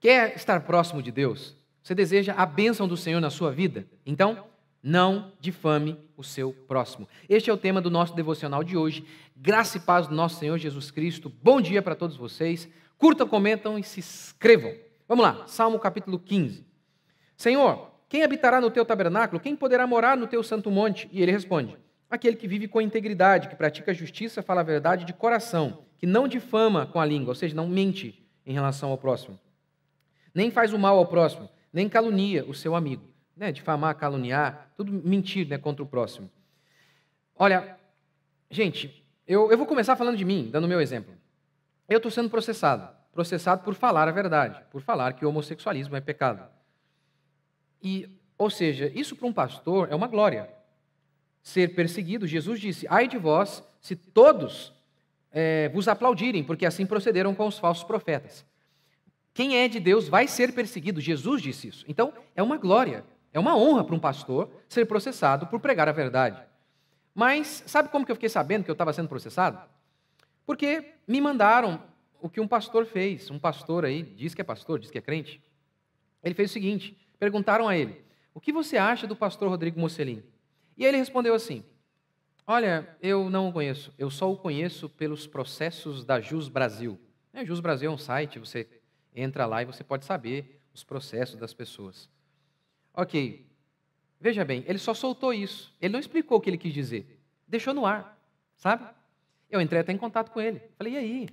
Quer estar próximo de Deus? Você deseja a bênção do Senhor na sua vida? Então, não difame o seu próximo. Este é o tema do nosso devocional de hoje. Graça e paz do nosso Senhor Jesus Cristo. Bom dia para todos vocês. Curtam, comentam e se inscrevam. Vamos lá, Salmo capítulo 15. Senhor, quem habitará no teu tabernáculo? Quem poderá morar no teu santo monte? E ele responde: Aquele que vive com integridade, que pratica a justiça, fala a verdade de coração, que não difama com a língua, ou seja, não mente em relação ao próximo nem faz o mal ao próximo, nem calunia o seu amigo. Né? Difamar, caluniar, tudo mentir né, contra o próximo. Olha, gente, eu, eu vou começar falando de mim, dando meu exemplo. Eu estou sendo processado. Processado por falar a verdade, por falar que o homossexualismo é pecado. E, ou seja, isso para um pastor é uma glória. Ser perseguido, Jesus disse: ai de vós se todos é, vos aplaudirem, porque assim procederam com os falsos profetas. Quem é de Deus vai ser perseguido. Jesus disse isso. Então, é uma glória, é uma honra para um pastor ser processado por pregar a verdade. Mas sabe como que eu fiquei sabendo que eu estava sendo processado? Porque me mandaram o que um pastor fez. Um pastor aí diz que é pastor, diz que é crente. Ele fez o seguinte: perguntaram a ele, o que você acha do pastor Rodrigo Mocelin? E ele respondeu assim: Olha, eu não o conheço, eu só o conheço pelos processos da Jus Brasil. A é, Jus Brasil é um site, você Entra lá e você pode saber os processos das pessoas. Ok. Veja bem, ele só soltou isso. Ele não explicou o que ele quis dizer. Deixou no ar, sabe? Eu entrei até em contato com ele. Falei, e aí?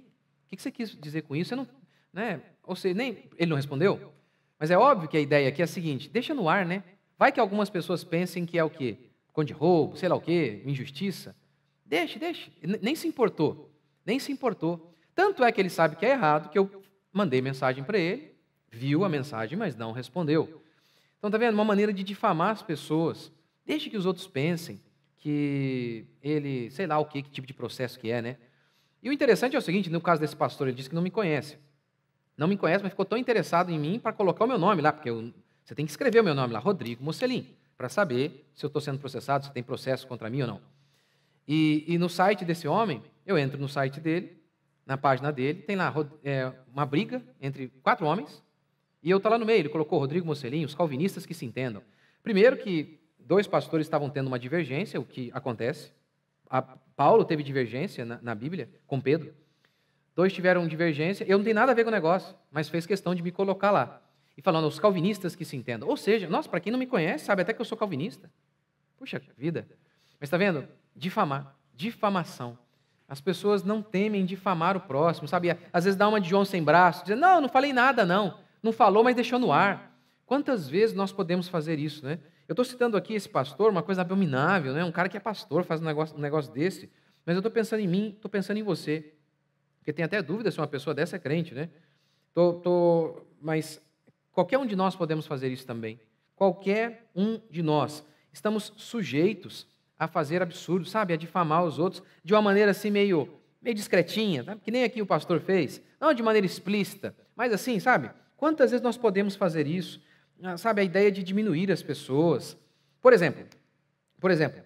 O que você quis dizer com isso? Você não, né? Ou seja, nem ele não respondeu. Mas é óbvio que a ideia aqui é a seguinte: deixa no ar, né? Vai que algumas pessoas pensem que é o quê? Conde roubo, sei lá o quê, injustiça. Deixe, deixe. Nem se importou. Nem se importou. Tanto é que ele sabe que é errado, que eu Mandei mensagem para ele, viu a mensagem, mas não respondeu. Então, está vendo? Uma maneira de difamar as pessoas. Deixe que os outros pensem que ele, sei lá o que, que tipo de processo que é, né? E o interessante é o seguinte: no caso desse pastor, ele disse que não me conhece. Não me conhece, mas ficou tão interessado em mim para colocar o meu nome lá, porque eu, você tem que escrever o meu nome lá, Rodrigo Mocelin, para saber se eu estou sendo processado, se tem processo contra mim ou não. E, e no site desse homem, eu entro no site dele, na página dele, tem lá é, uma briga entre quatro homens, e eu estou lá no meio, ele colocou Rodrigo Mocelinho, os calvinistas que se entendam. Primeiro que dois pastores estavam tendo uma divergência, o que acontece. A Paulo teve divergência na, na Bíblia com Pedro. Dois tiveram divergência, eu não tenho nada a ver com o negócio, mas fez questão de me colocar lá. E falando, os calvinistas que se entendam. Ou seja, nossa, para quem não me conhece, sabe até que eu sou calvinista. Puxa vida. Mas está vendo? Difamar. Difamação. As pessoas não temem difamar o próximo, sabe? Às vezes dá uma de João sem braço, dizendo, não, não falei nada, não. Não falou, mas deixou no ar. Quantas vezes nós podemos fazer isso, né? Eu estou citando aqui esse pastor, uma coisa abominável, né? Um cara que é pastor, faz um negócio, um negócio desse. Mas eu estou pensando em mim, estou pensando em você. Porque tem até dúvida se uma pessoa dessa é crente, né? Tô, tô... Mas qualquer um de nós podemos fazer isso também. Qualquer um de nós. Estamos sujeitos a fazer absurdo, sabe? A difamar os outros de uma maneira assim meio, meio discretinha, sabe? que nem aqui o pastor fez, não de maneira explícita, mas assim, sabe? Quantas vezes nós podemos fazer isso? Ah, sabe, a ideia de diminuir as pessoas. Por exemplo, por exemplo,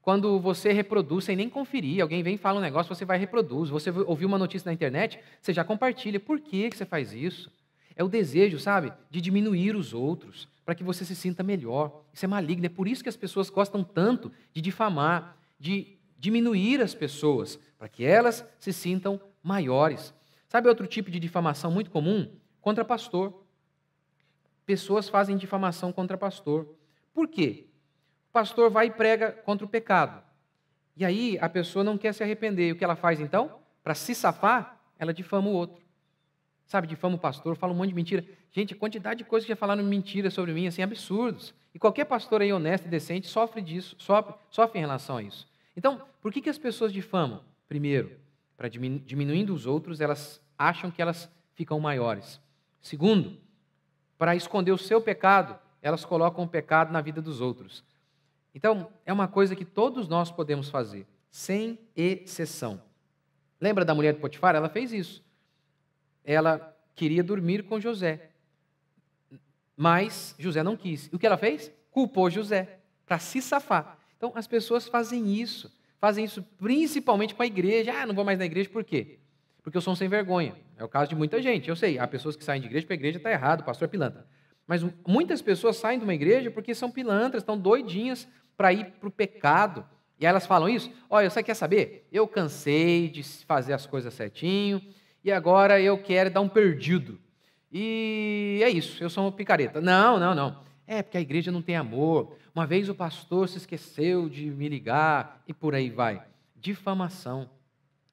quando você reproduz sem nem conferir, alguém vem e fala um negócio, você vai e reproduz. Você ouviu uma notícia na internet, você já compartilha. Por que você faz isso? É o desejo, sabe, de diminuir os outros, para que você se sinta melhor. Isso é maligno. É por isso que as pessoas gostam tanto de difamar, de diminuir as pessoas, para que elas se sintam maiores. Sabe outro tipo de difamação muito comum? Contra pastor. Pessoas fazem difamação contra pastor. Por quê? O pastor vai e prega contra o pecado. E aí a pessoa não quer se arrepender. E o que ela faz então? Para se safar, ela difama o outro sabe, difama o pastor, fala um monte de mentira. Gente, a quantidade de coisas que já falaram mentira sobre mim, assim, absurdos. E qualquer pastor aí honesto e decente sofre disso, sofre, sofre em relação a isso. Então, por que, que as pessoas difamam? Primeiro, para diminu diminuindo os outros, elas acham que elas ficam maiores. Segundo, para esconder o seu pecado, elas colocam o pecado na vida dos outros. Então, é uma coisa que todos nós podemos fazer, sem exceção. Lembra da mulher de Potifar? Ela fez isso ela queria dormir com José. Mas José não quis. E o que ela fez? Culpou José para se safar. Então as pessoas fazem isso. Fazem isso principalmente com a igreja. Ah, não vou mais na igreja por quê? Porque eu sou um sem vergonha. É o caso de muita gente. Eu sei, há pessoas que saem de igreja para a igreja está errado, o pastor é pilantra. Mas muitas pessoas saem de uma igreja porque são pilantras, estão doidinhas para ir para o pecado. E elas falam isso? Olha, você quer saber? Eu cansei de fazer as coisas certinho, e agora eu quero dar um perdido. E é isso, eu sou uma picareta. Não, não, não. É porque a igreja não tem amor. Uma vez o pastor se esqueceu de me ligar e por aí vai. Difamação.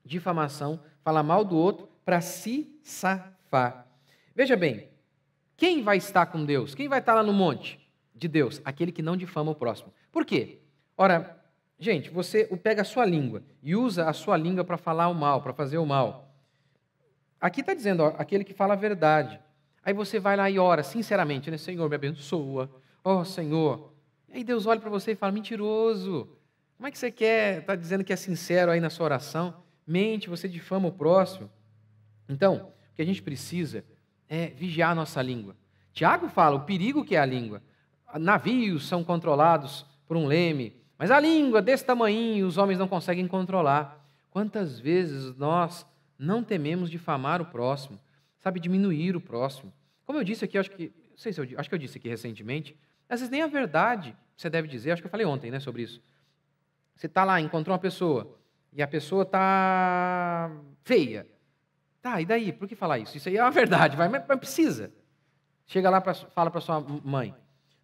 Difamação, falar mal do outro para se safar. Veja bem, quem vai estar com Deus? Quem vai estar lá no monte de Deus? Aquele que não difama o próximo. Por quê? Ora, gente, você pega a sua língua e usa a sua língua para falar o mal, para fazer o mal. Aqui está dizendo, ó, aquele que fala a verdade. Aí você vai lá e ora, sinceramente, né? Senhor, me abençoa. Ó oh, Senhor. Aí Deus olha para você e fala: mentiroso. Como é que você quer estar tá dizendo que é sincero aí na sua oração? Mente, você difama o próximo. Então, o que a gente precisa é vigiar a nossa língua. Tiago fala o perigo que é a língua. Navios são controlados por um leme, mas a língua desse tamanho os homens não conseguem controlar. Quantas vezes nós não tememos difamar o próximo, sabe, diminuir o próximo. Como eu disse aqui, acho que, não sei se eu, acho que eu disse aqui recentemente, às vezes nem a verdade você deve dizer, acho que eu falei ontem né, sobre isso. Você está lá, encontrou uma pessoa, e a pessoa está feia. Tá, e daí? Por que falar isso? Isso aí é uma verdade, vai, mas, mas precisa. Chega lá, pra, fala para sua mãe: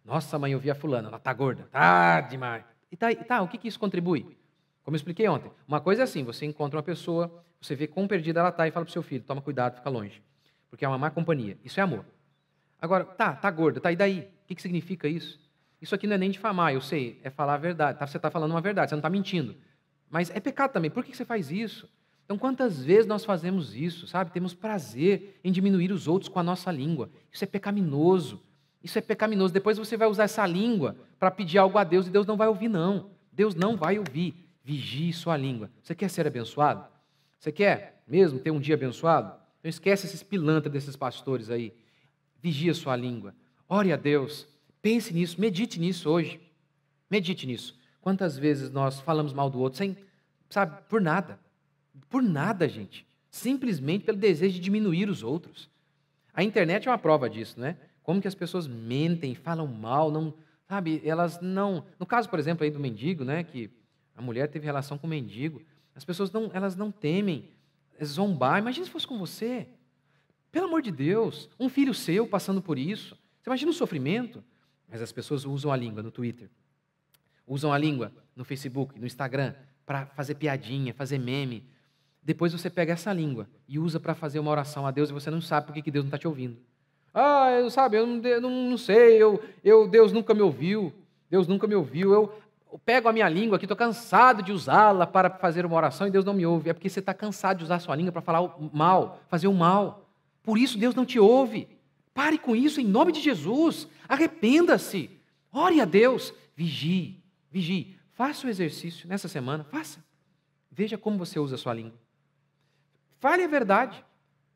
Nossa, mãe, eu vi a fulana, ela tá gorda, tá demais. E tá, e tá o que, que isso contribui? Como eu expliquei ontem, uma coisa é assim: você encontra uma pessoa, você vê quão perdida ela está e fala para o seu filho: toma cuidado, fica longe. Porque é uma má companhia. Isso é amor. Agora, tá, tá gorda, tá, e daí? O que, que significa isso? Isso aqui não é nem difamar, eu sei, é falar a verdade. Tá, você está falando uma verdade, você não está mentindo. Mas é pecado também. Por que você faz isso? Então, quantas vezes nós fazemos isso, sabe? Temos prazer em diminuir os outros com a nossa língua. Isso é pecaminoso. Isso é pecaminoso. Depois você vai usar essa língua para pedir algo a Deus e Deus não vai ouvir, não. Deus não vai ouvir. Vigie sua língua. Você quer ser abençoado? Você quer mesmo ter um dia abençoado? Não esquece esses pilantras desses pastores aí. Vigia sua língua. Ore a Deus. Pense nisso. Medite nisso hoje. Medite nisso. Quantas vezes nós falamos mal do outro sem, sabe, por nada. Por nada, gente. Simplesmente pelo desejo de diminuir os outros. A internet é uma prova disso, né? Como que as pessoas mentem, falam mal, não, sabe, elas não. No caso, por exemplo, aí do mendigo, né, que a mulher teve relação com o mendigo. As pessoas não, elas não temem zombar. Imagina se fosse com você. Pelo amor de Deus, um filho seu passando por isso. Você imagina o sofrimento? Mas as pessoas usam a língua no Twitter, usam a língua no Facebook, no Instagram, para fazer piadinha, fazer meme. Depois você pega essa língua e usa para fazer uma oração a Deus e você não sabe por que Deus não está te ouvindo. Ah, eu, sabe, eu não, não, não sei, eu, eu, Deus nunca me ouviu, Deus nunca me ouviu, eu eu pego a minha língua aqui, estou cansado de usá-la para fazer uma oração e Deus não me ouve. É porque você está cansado de usar a sua língua para falar o mal, fazer o mal. Por isso Deus não te ouve. Pare com isso em nome de Jesus. Arrependa-se. Ore a Deus. Vigie, vigie. Faça o exercício nessa semana, faça. Veja como você usa a sua língua. Fale a verdade.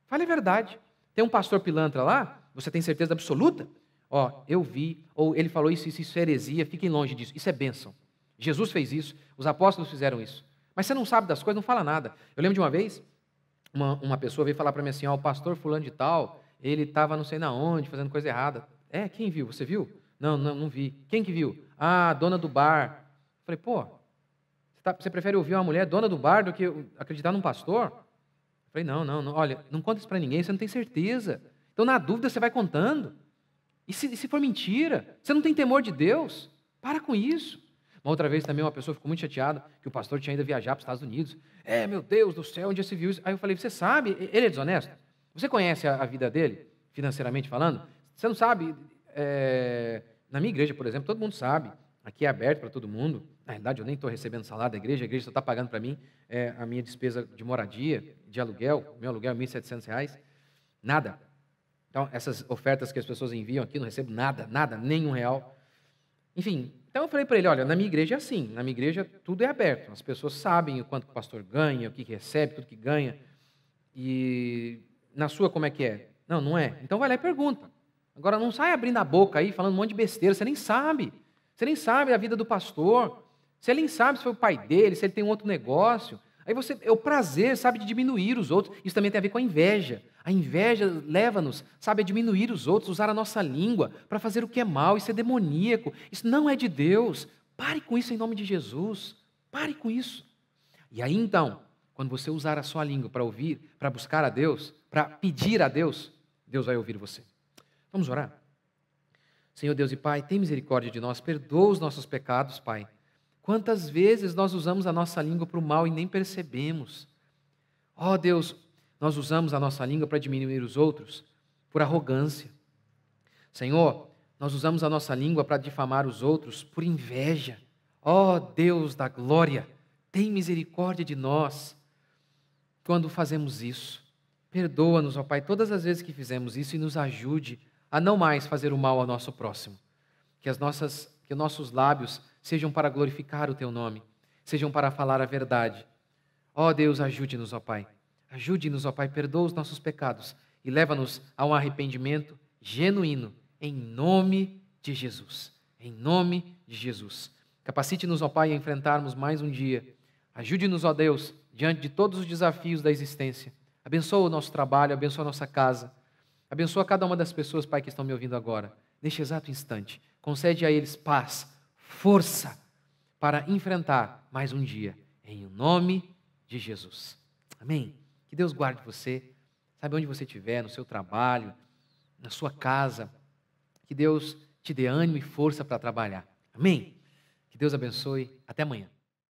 Fale a verdade. Tem um pastor pilantra lá, você tem certeza absoluta? Ó, eu vi, ou ele falou isso, isso, isso é heresia, fiquem longe disso. Isso é bênção. Jesus fez isso, os apóstolos fizeram isso. Mas você não sabe das coisas, não fala nada. Eu lembro de uma vez, uma, uma pessoa veio falar para mim assim: ó, o pastor fulano de tal, ele estava não sei na onde, fazendo coisa errada. É, quem viu? Você viu? Não, não, não vi. Quem que viu? Ah, dona do bar. falei, pô, você, tá, você, prefere ouvir uma mulher dona do bar do que acreditar num pastor? falei, não, não, não. olha, não conta isso para ninguém, você não tem certeza. Então, na dúvida, você vai contando. E se, se for mentira? Você não tem temor de Deus? Para com isso. Uma outra vez também uma pessoa ficou muito chateada que o pastor tinha ido viajar para os Estados Unidos. É, meu Deus do céu, onde que se viu isso? Aí eu falei, você sabe, ele é desonesto? Você conhece a vida dele, financeiramente falando? Você não sabe? É... Na minha igreja, por exemplo, todo mundo sabe. Aqui é aberto para todo mundo. Na verdade, eu nem estou recebendo salário da igreja. A igreja só está pagando para mim é, a minha despesa de moradia, de aluguel. Meu aluguel é R$ 1.700. Nada. Então, essas ofertas que as pessoas enviam aqui, não recebo nada, nada, nenhum real. Enfim, então eu falei para ele: olha, na minha igreja é assim, na minha igreja tudo é aberto, as pessoas sabem o quanto o pastor ganha, o que recebe, tudo que ganha. E na sua como é que é? Não, não é. Então vai lá e pergunta. Agora não sai abrindo a boca aí falando um monte de besteira, você nem sabe. Você nem sabe a vida do pastor, você nem sabe se foi o pai dele, se ele tem um outro negócio. Aí você é o prazer, sabe, de diminuir os outros. Isso também tem a ver com a inveja. A inveja leva-nos, sabe, a diminuir os outros, usar a nossa língua para fazer o que é mal. Isso é demoníaco. Isso não é de Deus. Pare com isso em nome de Jesus. Pare com isso. E aí então, quando você usar a sua língua para ouvir, para buscar a Deus, para pedir a Deus, Deus vai ouvir você. Vamos orar. Senhor Deus e Pai, tem misericórdia de nós, perdoa os nossos pecados, Pai. Quantas vezes nós usamos a nossa língua para o mal e nem percebemos? Ó oh, Deus, nós usamos a nossa língua para diminuir os outros por arrogância. Senhor, nós usamos a nossa língua para difamar os outros por inveja. Ó oh, Deus da glória, tem misericórdia de nós quando fazemos isso. Perdoa-nos, ó Pai, todas as vezes que fizemos isso e nos ajude a não mais fazer o mal ao nosso próximo. Que, as nossas, que nossos lábios sejam para glorificar o teu nome, sejam para falar a verdade. Ó oh, Deus, ajude-nos, ó Pai. Ajude-nos, ó Pai, perdoa os nossos pecados e leva-nos a um arrependimento genuíno, em nome de Jesus. Em nome de Jesus. Capacite-nos, ó Pai, a enfrentarmos mais um dia. Ajude-nos, ó Deus, diante de todos os desafios da existência. Abençoa o nosso trabalho, abençoa a nossa casa. Abençoa cada uma das pessoas, Pai, que estão me ouvindo agora. Neste exato instante, concede a eles paz, força para enfrentar mais um dia, em nome de Jesus. Amém? Que Deus guarde você, sabe onde você estiver, no seu trabalho, na sua casa, que Deus te dê ânimo e força para trabalhar. Amém? Que Deus abençoe. Até amanhã.